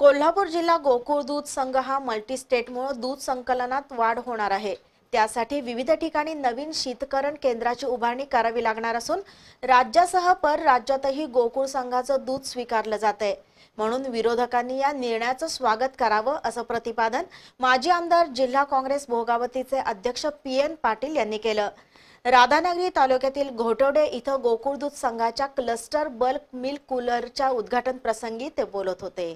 कोल्हापूर जिल्हा गोकुळ दूध संघ हा मल्टी स्टेटमुळे दूध संकलनात वाढ होणार आहे त्यासाठी विविध ठिकाणी नवीन शीतकरण केंद्राची उभारणी करावी लागणार असून राज्यासह परराज्यातही गोकुळ संघाचं दूध स्वीकारलं जात आहे म्हणून विरोधकांनी या निर्णयाचं स्वागत करावं असं प्रतिपादन माजी आमदार जिल्हा काँग्रेस भोगावतीचे अध्यक्ष पी एन पाटील यांनी केलं राधानगरी तालुक्यातील घोटोडे इथं गोकुळ दूध संघाच्या क्लस्टर बल्क मिल्क कूलरच्या उद्घाटन प्रसंगी ते बोलत होते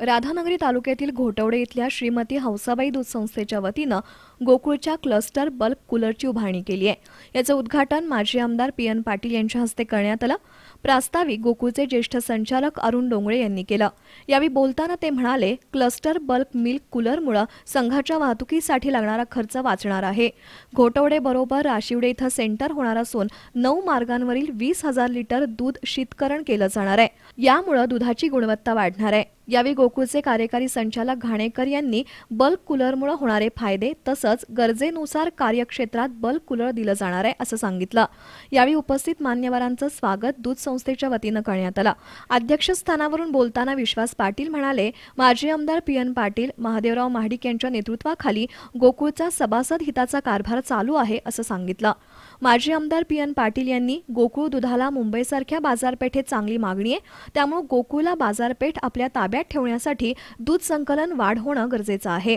राधानगरी तालुक्यातील घोटवडे इथल्या श्रीमती हौसाबाई दूध संस्थेच्या वतीनं गोकुळच्या क्लस्टर बल्ब कूलरची उभारणी केली आहे याचं उद्घाटन माजी आमदार पी एन पाटील यांच्या हस्ते करण्यात आलं प्रास्ताविक गोकुळचे ज्येष्ठ संचालक अरुण डोंगळे यांनी केलं यावेळी बोलताना ते म्हणाले क्लस्टर बल्ब मिल्क कूलरमुळे संघाच्या वाहतुकीसाठी लागणारा खर्च वाचणार आहे घोटवडे बरोबर राशिवडे इथं सेंटर होणार असून नऊ मार्गांवरील वीस हजार लिटर दूध शीतकरण केलं जाणार आहे यामुळे दुधाची गुणवत्ता वाढणार आहे यावेळी गोकुळचे कार्यकारी संचालक घाणेकर यांनी बल्ब कूलरमुळे होणारे फायदे तसंच तसंच गरजेनुसार कार्यक्षेत्रात बल कुलळ दिलं जाणार आहे असं सांगितलं यावेळी उपस्थित मान्यवरांचं स्वागत दूध संस्थेच्या वतीनं करण्यात आलं अध्यक्षस्थानावरून बोलताना विश्वास पाटील म्हणाले माजी आमदार पी एन पाटील महादेवराव महाडिक यांच्या नेतृत्वाखाली गोकुळचा सभासद हिताचा कारभार चालू आहे असं सांगितलं माजी आमदार पी एन पाटील यांनी गोकुळ दुधाला मुंबईसारख्या बाजारपेठेत चांगली मागणी आहे त्यामुळे गोकुळला बाजारपेठ आपल्या ताब्यात ठेवण्यासाठी दूध संकलन वाढ होणं गरजेचं आहे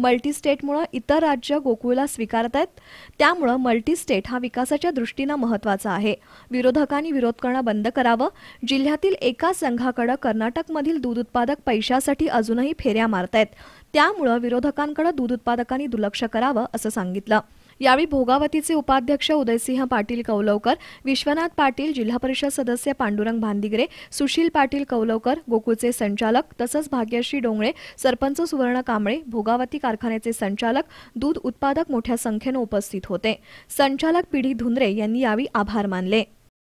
मल्टीस्टेटमुळं इतर राज्य गोकुळला स्वीकारत आहेत त्यामुळं मल्टीस्टेट हा विकासाच्या दृष्टीनं महत्त्वाचा आहे विरोधकांनी विरोध करणं बंद करावं जिल्ह्यातील एका संघाकडं कर्नाटकमधील दूध उत्पादक पैशासाठी अजूनही फेऱ्या मारत आहेत त्यामुळं विरोधकांकडे दूध उत्पादकांनी दुर्लक्ष करावं असं सांगितलं यावेळी भोगावतीचे उपाध्यक्ष उदयसिंह पाटील कौलवकर विश्वनाथ पाटील जिल्हा परिषद सदस्य पांडुरंग भांदिगरे सुशील पाटील कौलवकर गोकुळचे संचालक तसंच भाग्यश्री डोंगळे सरपंच सुवर्ण कांबळे भोगावती कारखान्याचे संचालक दूध उत्पादक मोठ्या संख्येनं उपस्थित होते संचालक पिढी धुंद्रे यांनी यावेळी आभार मानले